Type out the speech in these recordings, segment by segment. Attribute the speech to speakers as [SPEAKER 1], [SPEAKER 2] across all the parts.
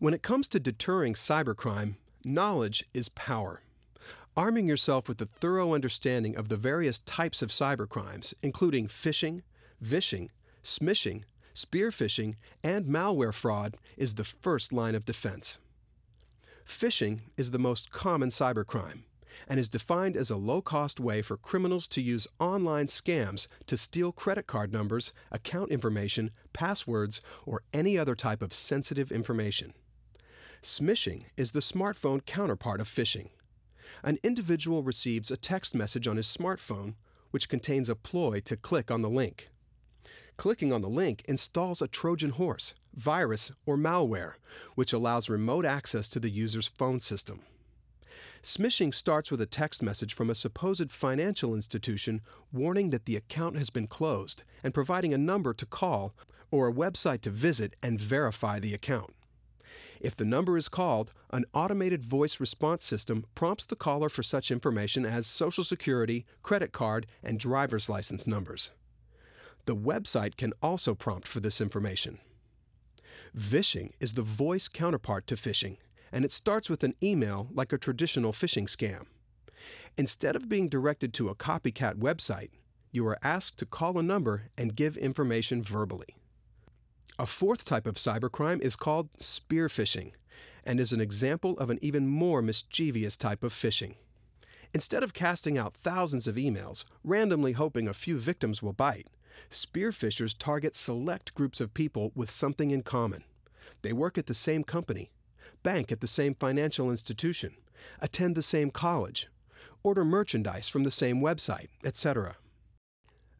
[SPEAKER 1] When it comes to deterring cybercrime, knowledge is power. Arming yourself with a thorough understanding of the various types of cybercrimes, including phishing, vishing, smishing, phishing, and malware fraud, is the first line of defense. Phishing is the most common cybercrime and is defined as a low cost way for criminals to use online scams to steal credit card numbers, account information, passwords, or any other type of sensitive information. Smishing is the smartphone counterpart of phishing. An individual receives a text message on his smartphone which contains a ploy to click on the link. Clicking on the link installs a Trojan horse, virus, or malware, which allows remote access to the user's phone system. Smishing starts with a text message from a supposed financial institution warning that the account has been closed and providing a number to call or a website to visit and verify the account. If the number is called, an automated voice response system prompts the caller for such information as Social Security, credit card, and driver's license numbers. The website can also prompt for this information. Vishing is the voice counterpart to phishing, and it starts with an email like a traditional phishing scam. Instead of being directed to a copycat website, you are asked to call a number and give information verbally. A fourth type of cybercrime is called spear phishing and is an example of an even more mischievous type of phishing. Instead of casting out thousands of emails, randomly hoping a few victims will bite, spearfishers target select groups of people with something in common. They work at the same company, bank at the same financial institution, attend the same college, order merchandise from the same website, etc.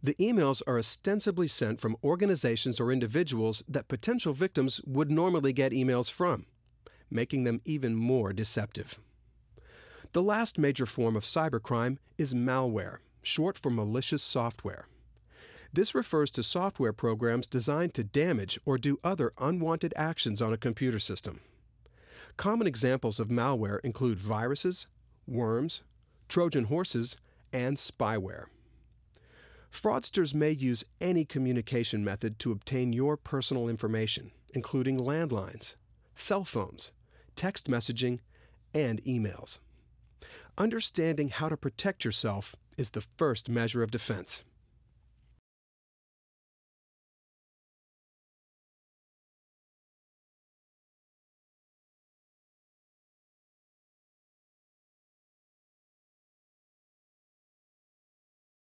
[SPEAKER 1] The emails are ostensibly sent from organizations or individuals that potential victims would normally get emails from, making them even more deceptive. The last major form of cybercrime is malware, short for malicious software. This refers to software programs designed to damage or do other unwanted actions on a computer system. Common examples of malware include viruses, worms, Trojan horses, and spyware. Fraudsters may use any communication method to obtain your personal information, including landlines, cell phones, text messaging, and emails. Understanding how to protect yourself is the first measure of defense.